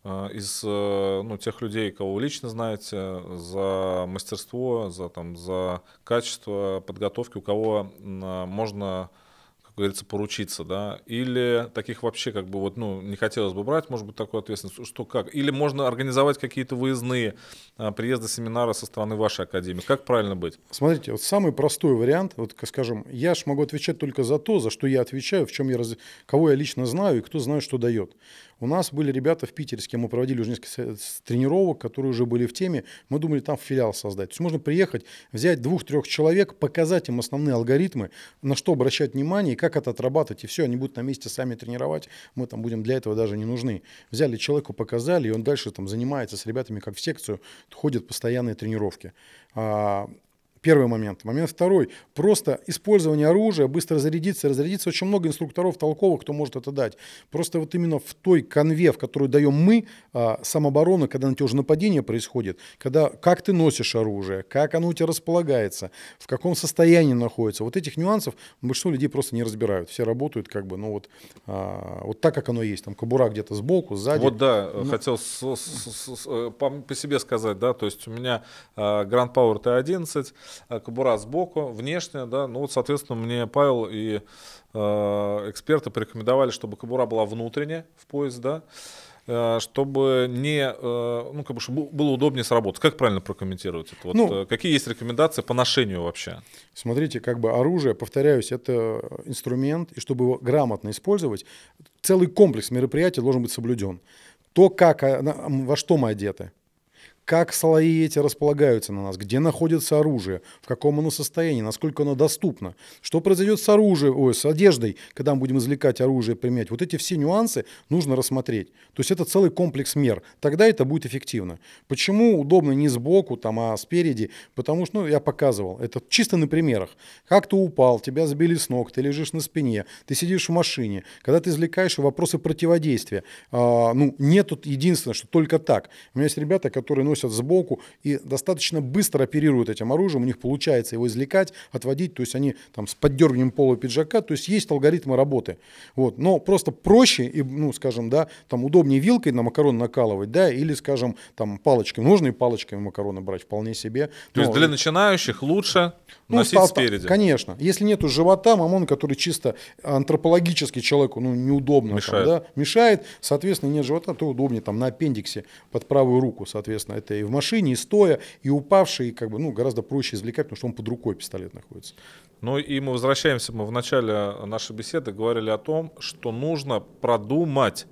Speaker 1: э, из э, ну, тех людей, кого вы лично знаете, за мастерство, за, там, за качество подготовки, у кого э, можно как говорится, поручиться, да, или таких вообще как бы вот, ну, не хотелось бы брать, может быть, такую ответственность, что как, или можно организовать какие-то выездные а, приезды, семинара со стороны вашей академии, как правильно быть?
Speaker 2: Смотрите, вот самый простой вариант, вот, скажем, я же могу отвечать только за то, за что я отвечаю, в чем я, раз... кого я лично знаю и кто знает, что дает. У нас были ребята в Питере, с кем мы проводили уже несколько тренировок, которые уже были в теме. Мы думали там филиал создать. То есть можно приехать, взять двух-трех человек, показать им основные алгоритмы, на что обращать внимание и как это отрабатывать. И все, они будут на месте сами тренировать. Мы там будем для этого даже не нужны. Взяли человеку, показали, и он дальше там занимается с ребятами, как в секцию, ходит постоянные тренировки. А, Первый момент. Момент второй. Просто использование оружия, быстро зарядиться, разрядиться. Очень много инструкторов толковых, кто может это дать. Просто вот именно в той конве, в которую даем мы, а, самооборона, когда на тебя уже нападение происходит, когда как ты носишь оружие, как оно у тебя располагается, в каком состоянии находится. Вот этих нюансов большинство людей просто не разбирают. Все работают как бы, ну вот, а, вот так, как оно есть. Там кобура где-то сбоку, сзади. Вот да, ну, хотел
Speaker 1: с, с, с, с, э, по, по себе сказать, да, то есть у меня а, Grand Power T11, Э, кобура сбоку, внешняя, да, ну вот, соответственно, мне Павел и э, эксперты порекомендовали, чтобы кобура была внутренняя в пояс, да, э, чтобы не, э, ну, как бы, чтобы было удобнее сработать. Как правильно прокомментировать это? Вот, ну, какие есть рекомендации по ношению вообще?
Speaker 2: Смотрите, как бы оружие, повторяюсь, это инструмент, и чтобы его грамотно использовать, целый комплекс мероприятий должен быть соблюден. То, как, во что мы одеты, как слои эти располагаются на нас, где находится оружие, в каком оно состоянии, насколько оно доступно, что произойдет с оружием, ой, с одеждой, когда мы будем извлекать оружие, применять. Вот эти все нюансы нужно рассмотреть. То есть это целый комплекс мер. Тогда это будет эффективно. Почему удобно не сбоку, там, а спереди? Потому что, ну, я показывал, это чисто на примерах. Как ты упал, тебя сбили с ног, ты лежишь на спине, ты сидишь в машине. Когда ты извлекаешь вопросы противодействия, а, ну, нет тут единственное, что только так. У меня есть ребята, которые, ну, подносят сбоку и достаточно быстро оперируют этим оружием, у них получается его извлекать, отводить, то есть они там с поддергиванием пола пиджака, то есть есть алгоритмы работы. Вот. Но просто проще и, ну, скажем, да, там удобнее вилкой на макарон накалывать, да, или, скажем, там палочкой, нужно и палочкой макароны брать вполне себе. То Но... есть для
Speaker 1: начинающих лучше ну, носить стал, спереди? Конечно.
Speaker 2: Если нету живота, мамон, который чисто антропологически человеку ну, неудобно, мешает. Там, да, мешает, соответственно, нет живота, то удобнее там на аппендиксе под правую руку, соответственно, это и в машине, и стоя, и упавший, и как бы, ну, гораздо проще извлекать, потому что он под рукой пистолет
Speaker 1: находится. Ну и мы возвращаемся, мы в начале нашей беседы говорили о том, что нужно продумать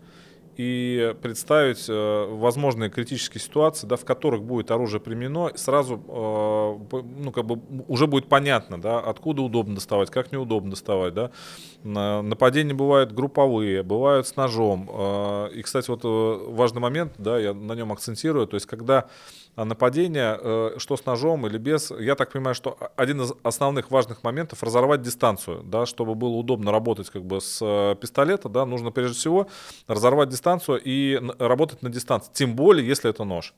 Speaker 1: и представить э, возможные критические ситуации, да, в которых будет оружие применено, сразу э, ну, как бы уже будет понятно, да, откуда удобно доставать, как неудобно доставать. Да. Нападения бывают групповые, бывают с ножом. Э, и, кстати, вот э, важный момент, да, я на нем акцентирую, то есть когда а, нападения, э, что с ножом или без, я так понимаю, что один из основных важных моментов разорвать дистанцию, да, чтобы было удобно работать как бы с э, пистолета, да, нужно прежде всего разорвать дистанцию и работать на дистанции, тем более если это нож.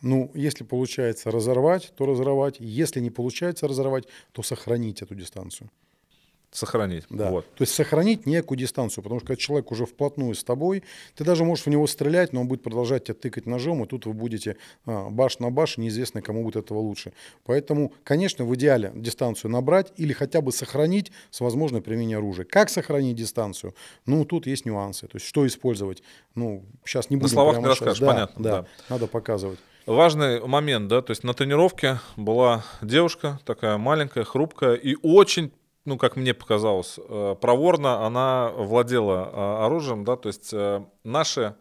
Speaker 2: Ну, если получается разорвать, то разорвать. Если не получается разорвать, то сохранить эту дистанцию. Сохранить. Да. Вот. То есть сохранить некую дистанцию, потому что когда человек уже вплотную с тобой, ты даже можешь в него стрелять, но он будет продолжать тебя тыкать ножом, и тут вы будете а, баш на баш, неизвестно, кому будет этого лучше. Поэтому, конечно, в идеале дистанцию набрать или хотя бы сохранить с возможной применением оружия. Как сохранить дистанцию? Ну, тут есть нюансы. То есть что использовать? Ну, сейчас не буду. На словах не расскажешь, да, понятно. Да, да, надо
Speaker 1: показывать. Важный момент, да, то есть на тренировке была девушка такая маленькая, хрупкая и очень ну, как мне показалось, э, проворно она владела э, оружием, да, то есть э, наши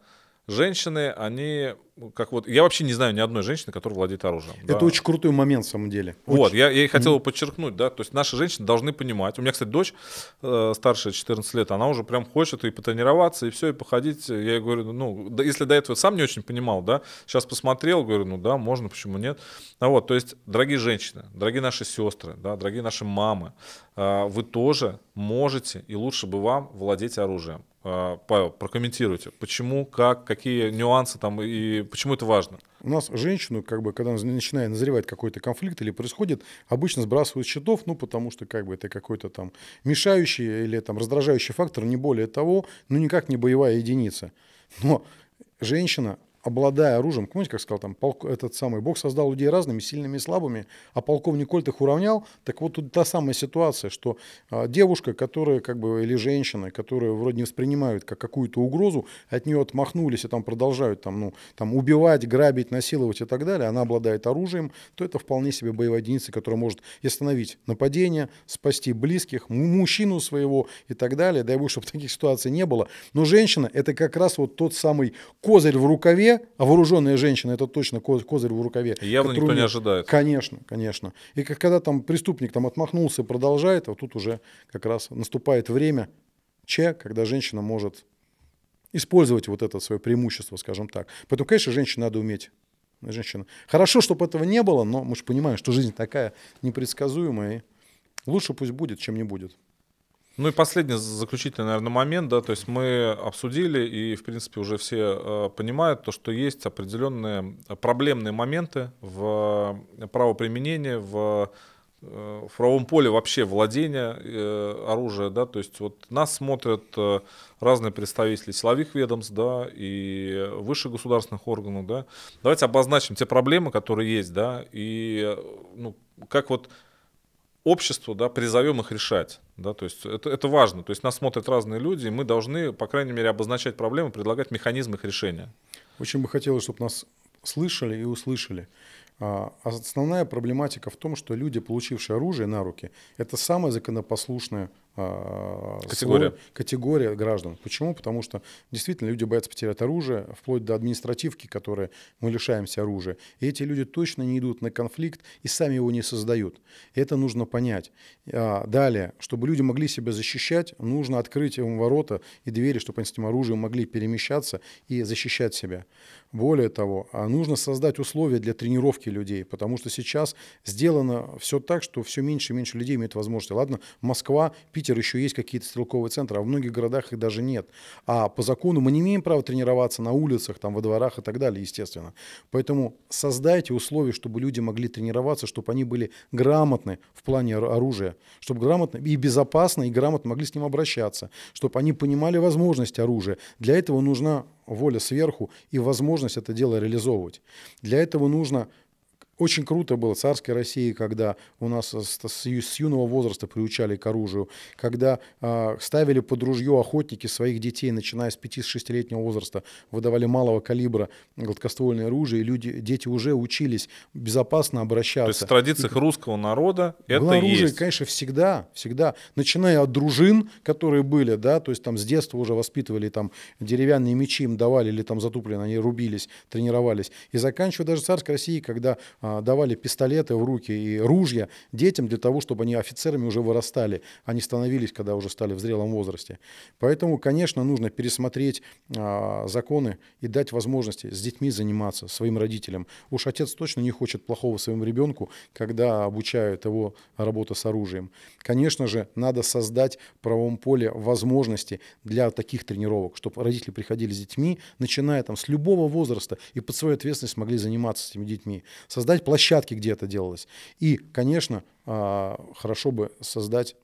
Speaker 1: женщины, они как вот я вообще не знаю ни одной женщины, которая владеет оружием. Это да.
Speaker 2: очень крутой момент, в самом деле. Вот, очень. я, и хотел mm
Speaker 1: подчеркнуть, да, то есть наши женщины должны понимать. У меня, кстати, дочь э, старшая, 14 лет, она уже прям хочет и потренироваться, и все, и походить. Я ей говорю, ну, да, если до этого сам не очень понимал, да, сейчас посмотрел, говорю, ну да, можно, почему нет. А вот, то есть, дорогие женщины, дорогие наши сестры, да, дорогие наши мамы, э, вы тоже можете и лучше бы вам владеть оружием. Э, Павел, прокомментируйте, почему, как, какие нюансы там и почему это важно?
Speaker 2: У нас женщину, как бы, когда начинает назревать какой-то конфликт или происходит, обычно сбрасывают счетов, ну, потому что как бы это какой-то там мешающий или там раздражающий фактор, не более того, ну, никак не боевая единица. Но женщина обладая оружием, помните, как сказал там, полк, этот самый Бог создал людей разными, сильными и слабыми, а полковник Кольт их уравнял, так вот тут та самая ситуация, что э, девушка, которая как бы, или женщина, которая вроде не воспринимают как какую-то угрозу, от нее отмахнулись и там продолжают там, ну, там убивать, грабить, насиловать и так далее, она обладает оружием, то это вполне себе боевая единица, которая может и остановить нападение, спасти близких, мужчину своего и так далее, дай бог, чтобы таких ситуаций не было, но женщина это как раз вот тот самый козырь в рукаве, рукаве, а вооруженная женщина это точно козырь в рукаве. И явно никто не ожидает. Конечно, конечно. И как когда там преступник там отмахнулся и продолжает, а тут уже как раз наступает время Ч, когда женщина может использовать вот это свое преимущество, скажем так. Поэтому, конечно, женщине надо уметь женщина. Хорошо, чтобы этого не было, но мы же понимаем, что жизнь такая непредсказуемая. И лучше пусть будет, чем не будет.
Speaker 1: Ну и последний, заключительный, наверное, момент, да, то есть мы обсудили и, в принципе, уже все э, понимают то, что есть определенные э, проблемные моменты в э, правоприменении, в, э, в правом поле вообще владения э, оружия, да, то есть вот нас смотрят э, разные представители силовых ведомств, да, и высших государственных органов, да. Давайте обозначим те проблемы, которые есть, да, и, ну, как вот обществу, да, призовем их решать. Да, то есть это, это важно. То есть нас смотрят разные люди, и мы должны, по крайней мере, обозначать проблемы, предлагать механизм их решения.
Speaker 2: Очень бы хотелось, чтобы нас слышали и услышали. А, а основная проблематика в том, что люди, получившие оружие на руки, это самая законопослушная а, категория. Слой, категория граждан. Почему? Потому что действительно люди боятся потерять оружие, вплоть до административки, которые мы лишаемся оружия. И эти люди точно не идут на конфликт и сами его не создают. Это нужно понять. А, далее, чтобы люди могли себя защищать, нужно открыть им ворота и двери, чтобы они с этим оружием могли перемещаться и защищать себя. Более того, а, нужно создать условия для тренировки людей, потому что сейчас сделано все так, что все меньше и меньше людей имеют возможность. Ладно, Москва, Питер Питер еще есть какие-то стрелковые центры, а в многих городах их даже нет. А по закону мы не имеем права тренироваться на улицах, там, во дворах и так далее, естественно. Поэтому создайте условия, чтобы люди могли тренироваться, чтобы они были грамотны в плане оружия, чтобы грамотно и безопасно, и грамотно могли с ним обращаться, чтобы они понимали возможность оружия. Для этого нужна воля сверху и возможность это дело реализовывать. Для этого нужно очень круто было в царской России, когда у нас с, с, с юного возраста приучали к оружию, когда э, ставили под ружье охотники своих детей, начиная с 5-6-летнего возраста, выдавали малого калибра гладкоствольное оружие, и люди, дети уже учились безопасно обращаться. То есть в традициях и,
Speaker 1: русского народа это было оружие, есть.
Speaker 2: конечно, всегда, всегда, начиная от дружин, которые были, да, то есть там с детства уже воспитывали там деревянные мечи им давали или там затуплены, они рубились, тренировались, и заканчивая даже царской России, когда а, а, давали пистолеты в руки и ружья детям для того, чтобы они офицерами уже вырастали, они а становились, когда уже стали в зрелом возрасте. Поэтому, конечно, нужно пересмотреть а, законы и дать возможности с детьми заниматься, своим родителям. Уж отец точно не хочет плохого своему ребенку, когда обучают его работа с оружием. Конечно же, надо создать в правовом поле возможности для таких тренировок, чтобы родители приходили с детьми, начиная там с любого возраста и под свою ответственность могли заниматься с этими детьми. Создать создать площадки, где это делалось. И, конечно, а, хорошо бы создать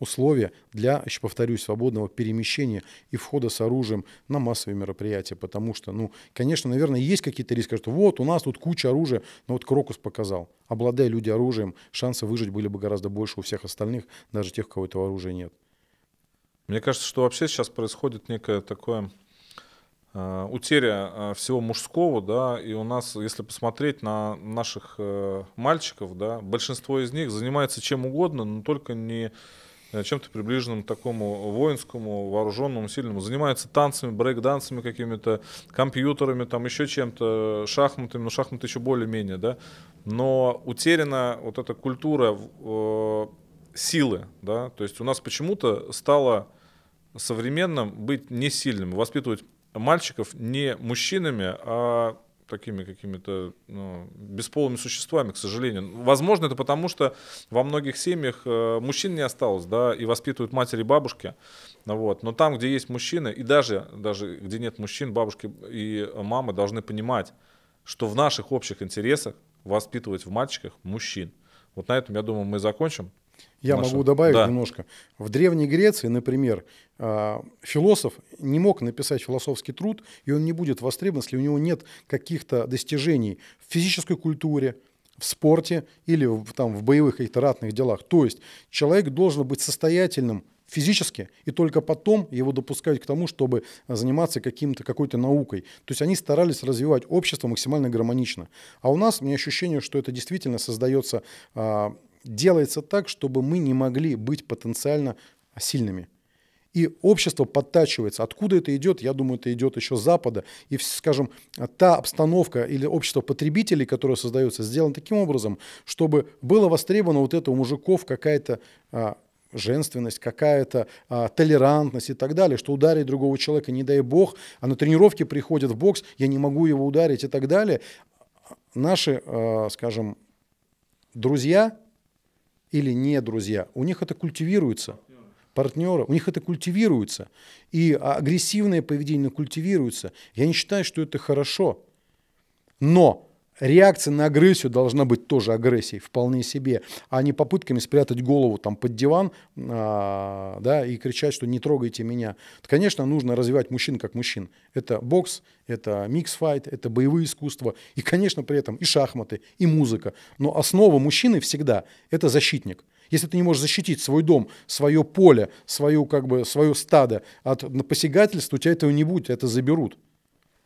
Speaker 2: условия для, еще повторюсь, свободного перемещения и входа с оружием на массовые мероприятия, потому что, ну, конечно, наверное, есть какие-то риски, что вот у нас тут куча оружия, но вот Крокус показал, обладая люди оружием, шансы выжить были бы гораздо больше у всех остальных, даже тех, у кого этого оружия нет.
Speaker 1: Мне кажется, что вообще сейчас происходит некое такое Э, утеря э, всего мужского, да, и у нас, если посмотреть на наших э, мальчиков, да, большинство из них занимается чем угодно, но только не чем-то приближенным к такому воинскому, вооруженному, сильному. Занимаются танцами, брейк дансами какими-то, компьютерами, там еще чем-то, шахматами, но шахматы еще более-менее, да. Но утеряна вот эта культура э, силы, да, то есть у нас почему-то стало современным быть не сильным, воспитывать мальчиков не мужчинами, а такими какими-то ну, бесполыми существами, к сожалению. Возможно, это потому, что во многих семьях э, мужчин не осталось, да, и воспитывают матери и бабушки. Вот. Но там, где есть мужчины, и даже, даже где нет мужчин, бабушки и мамы должны понимать, что в наших общих интересах воспитывать в мальчиках мужчин. Вот на этом, я думаю, мы закончим. Я Маша. могу добавить да. немножко.
Speaker 2: В Древней Греции, например, а, философ не мог написать философский труд, и он не будет востребован, если у него нет каких-то достижений в физической культуре, в спорте или в, там, в боевых и то ратных делах. То есть человек должен быть состоятельным физически, и только потом его допускают к тому, чтобы заниматься каким-то, какой-то наукой. То есть они старались развивать общество максимально гармонично. А у нас, мне ощущение, что это действительно создается а, делается так, чтобы мы не могли быть потенциально сильными. И общество подтачивается. Откуда это идет? Я думаю, это идет еще с Запада. И, скажем, та обстановка или общество потребителей, которое создается, сделано таким образом, чтобы было востребовано вот это у мужиков какая-то а, женственность, какая-то а, толерантность и так далее, что ударить другого человека, не дай бог, а на тренировке приходит в бокс, я не могу его ударить и так далее. Наши, а, скажем, друзья, или не друзья. У них это культивируется. Партнеры, у них это культивируется. И агрессивное поведение культивируется. Я не считаю, что это хорошо. Но Реакция на агрессию должна быть тоже агрессией, вполне себе, а не попытками спрятать голову там под диван а, да, и кричать, что не трогайте меня. Конечно, нужно развивать мужчин как мужчин. Это бокс, это микс-файт, это боевые искусства, и, конечно, при этом и шахматы, и музыка. Но основа мужчины всегда – это защитник. Если ты не можешь защитить свой дом, свое поле, свое, как бы, свое стадо от посягательств, у тебя этого не будет, это заберут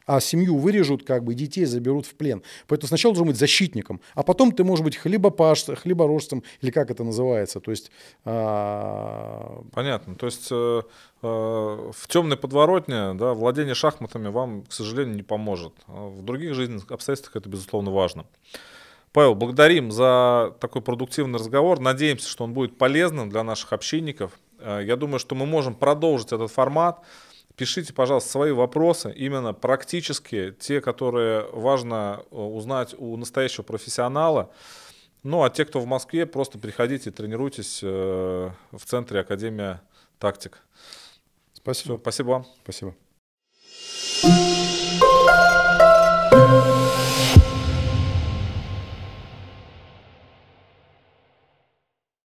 Speaker 2: а семью вырежут, как бы, детей заберут в плен. Поэтому сначала должен быть защитником, а потом ты можешь быть хлебопашцем, хлеборожцем, или как это
Speaker 1: называется. То есть... А... Понятно. То есть э, э, в темной подворотне да, владение шахматами вам, к сожалению, не поможет. А в других жизненных обстоятельствах это, безусловно, важно. Павел, благодарим за такой продуктивный разговор. Надеемся, что он будет полезным для наших общинников. Э, я думаю, что мы можем продолжить этот формат. Пишите, пожалуйста, свои вопросы, именно практические, те, которые важно э, узнать у настоящего профессионала. Ну, а те, кто в Москве, просто приходите и тренируйтесь э, в центре Академия Тактик. Спасибо. Все, спасибо вам. Спасибо.